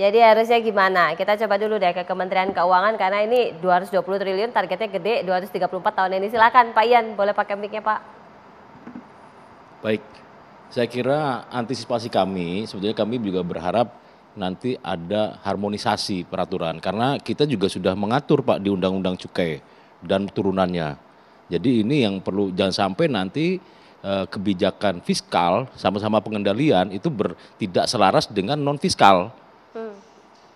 Jadi harusnya gimana? Kita coba dulu deh ke Kementerian Keuangan karena ini 220 triliun targetnya gede 234 tahun ini. Silakan Pak Ian, boleh pakai mic Pak. Baik. Saya kira antisipasi kami sebetulnya kami juga berharap nanti ada harmonisasi peraturan karena kita juga sudah mengatur Pak di Undang-Undang Cukai dan turunannya. Jadi ini yang perlu jangan sampai nanti eh, kebijakan fiskal sama-sama pengendalian itu ber, tidak selaras dengan non fiskal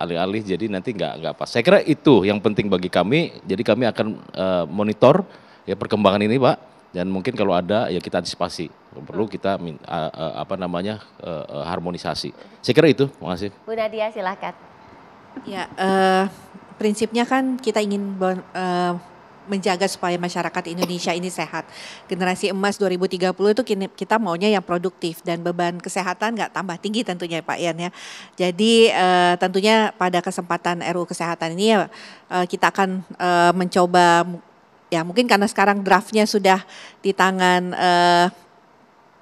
alih-alih jadi nanti nggak nggak pas. Saya kira itu yang penting bagi kami. Jadi kami akan uh, monitor ya perkembangan ini, Pak. Dan mungkin kalau ada ya kita antisipasi. Perlu kita uh, uh, apa namanya uh, uh, harmonisasi. Saya kira itu, Terima kasih. Bu Nadia silakan. Ya, uh, prinsipnya kan kita ingin uh, menjaga supaya masyarakat Indonesia ini sehat. Generasi emas 2030 itu kita maunya yang produktif dan beban kesehatan nggak tambah tinggi tentunya Pak Ian ya. Jadi uh, tentunya pada kesempatan RU Kesehatan ini ya uh, kita akan uh, mencoba ya mungkin karena sekarang draftnya sudah di tangan uh,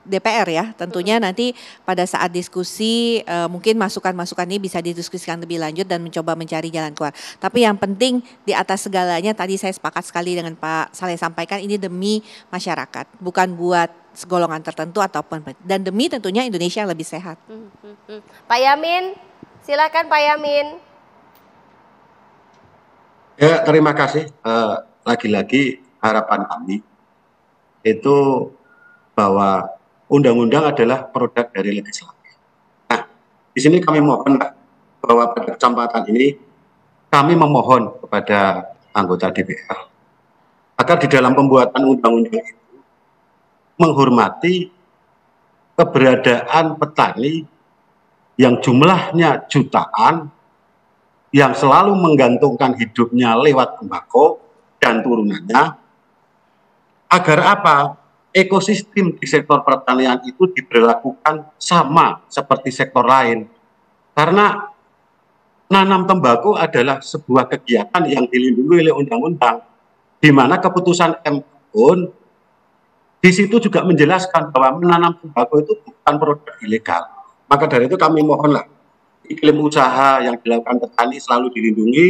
DPR ya. Tentunya nanti pada saat diskusi uh, mungkin masukan-masukan ini bisa didiskusikan lebih lanjut dan mencoba mencari jalan keluar. Tapi yang penting di atas segalanya tadi saya sepakat sekali dengan Pak Saleh sampaikan ini demi masyarakat, bukan buat golongan tertentu ataupun dan demi tentunya Indonesia yang lebih sehat. Pak Yamin, silakan Pak Yamin. Ya, terima kasih. Eh, lagi-lagi uh, harapan kami itu bahwa undang-undang adalah produk dari legislatif. Nah, di sini kami mohon Pak, bahwa pada kesempatan ini kami memohon kepada anggota DPR agar di dalam pembuatan undang-undang itu menghormati keberadaan petani yang jumlahnya jutaan yang selalu menggantungkan hidupnya lewat tembakau dan turunannya agar apa? ekosistem di sektor pertanian itu diberlakukan sama seperti sektor lain. Karena nanam tembakau adalah sebuah kegiatan yang dilindungi oleh undang-undang di mana keputusan M pun di situ juga menjelaskan bahwa menanam tembakau itu bukan produk ilegal. Maka dari itu kami mohonlah iklim usaha yang dilakukan petani selalu dilindungi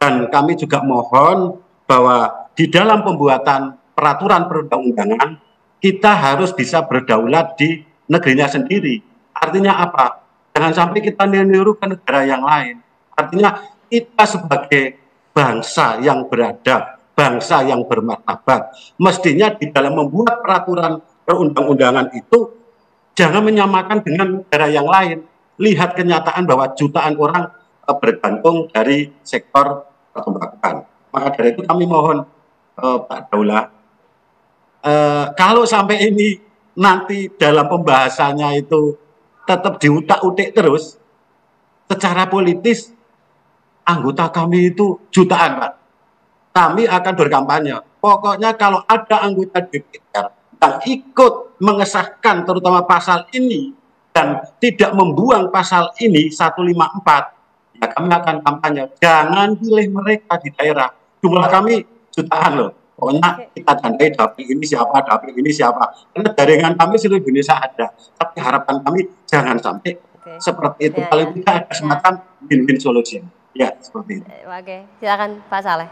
dan kami juga mohon bahwa di dalam pembuatan peraturan perundang-undangan kita harus bisa berdaulat di negerinya sendiri. Artinya apa? Jangan sampai kita meniru ke negara yang lain. Artinya kita sebagai bangsa yang beradab, bangsa yang bermartabat, mestinya di dalam membuat peraturan perundang-undangan itu jangan menyamakan dengan negara yang lain. Lihat kenyataan bahwa jutaan orang e, bergantung dari sektor pertumbuhan. Maka dari itu kami mohon e, Pak Daulah eh, kalau sampai ini nanti dalam pembahasannya itu tetap diutak-utik terus, secara politis anggota kami itu jutaan, Pak. Kami akan berkampanye. Pokoknya kalau ada anggota DPR yang ikut mengesahkan terutama pasal ini dan tidak membuang pasal ini 154, ya kami akan kampanye. Jangan pilih mereka di daerah. Jumlah kami jutaan loh. Pokoknya kita tandai dapil ini siapa, dapil ini siapa. Karena jaringan kami seluruh Indonesia ada. Tapi harapan kami jangan sampai okay. seperti itu. Ya, ya. Paling ya. tidak ada nah. semacam win-win solution. Ya, seperti itu. Oke, silakan Pak Saleh.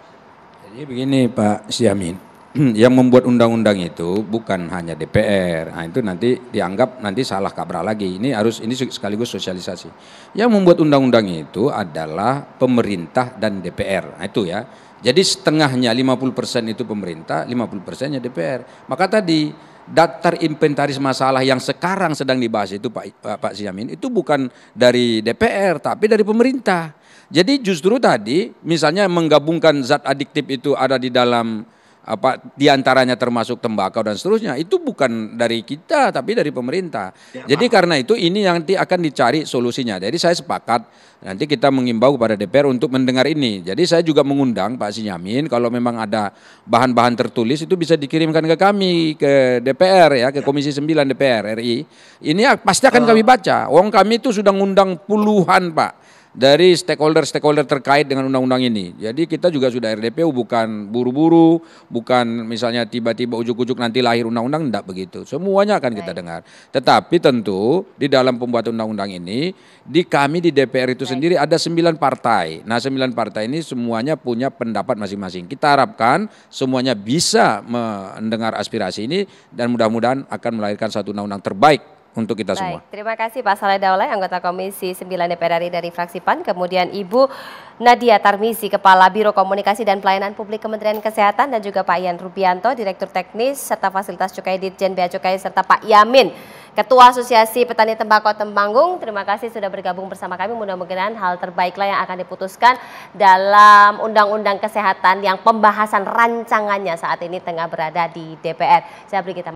Jadi begini Pak Siamin yang membuat undang-undang itu bukan hanya DPR. Nah, itu nanti dianggap nanti salah kaprah lagi. Ini harus ini sekaligus sosialisasi. Yang membuat undang-undang itu adalah pemerintah dan DPR. Nah, itu ya. Jadi setengahnya 50% itu pemerintah, 50 persennya DPR. Maka tadi daftar inventaris masalah yang sekarang sedang dibahas itu Pak Pak Siamin itu bukan dari DPR tapi dari pemerintah. Jadi justru tadi misalnya menggabungkan zat adiktif itu ada di dalam apa diantaranya termasuk tembakau dan seterusnya itu bukan dari kita tapi dari pemerintah. Ya, Jadi maaf. karena itu ini nanti akan dicari solusinya. Jadi saya sepakat nanti kita mengimbau kepada DPR untuk mendengar ini. Jadi saya juga mengundang Pak Sinyamin kalau memang ada bahan-bahan tertulis itu bisa dikirimkan ke kami ke DPR ya ke ya. Komisi 9 DPR RI. Ini pasti akan uh. kami baca. Wong kami itu sudah mengundang puluhan Pak dari stakeholder-stakeholder terkait dengan undang-undang ini. Jadi kita juga sudah RDPU bukan buru-buru, bukan misalnya tiba-tiba ujuk-ujuk nanti lahir undang-undang, tidak begitu. Semuanya akan kita dengar. Tetapi tentu di dalam pembuatan undang-undang ini, di kami di DPR itu sendiri ada sembilan partai. Nah sembilan partai ini semuanya punya pendapat masing-masing. Kita harapkan semuanya bisa mendengar aspirasi ini dan mudah-mudahan akan melahirkan satu undang-undang terbaik untuk kita Baik, semua. Terima kasih Pak Saleh Daulay, anggota Komisi 9 DPR RI dari fraksi PAN, kemudian Ibu Nadia Tarmizi, Kepala Biro Komunikasi dan Pelayanan Publik Kementerian Kesehatan, dan juga Pak Ian Rubianto, Direktur Teknis serta Fasilitas Cukai Ditjen Bea Cukai, serta Pak Yamin, Ketua Asosiasi Petani Tembakau Tembanggung. Terima kasih sudah bergabung bersama kami. Mudah-mudahan hal terbaiklah yang akan diputuskan dalam Undang-Undang Kesehatan yang pembahasan rancangannya saat ini tengah berada di DPR. Saya beri kita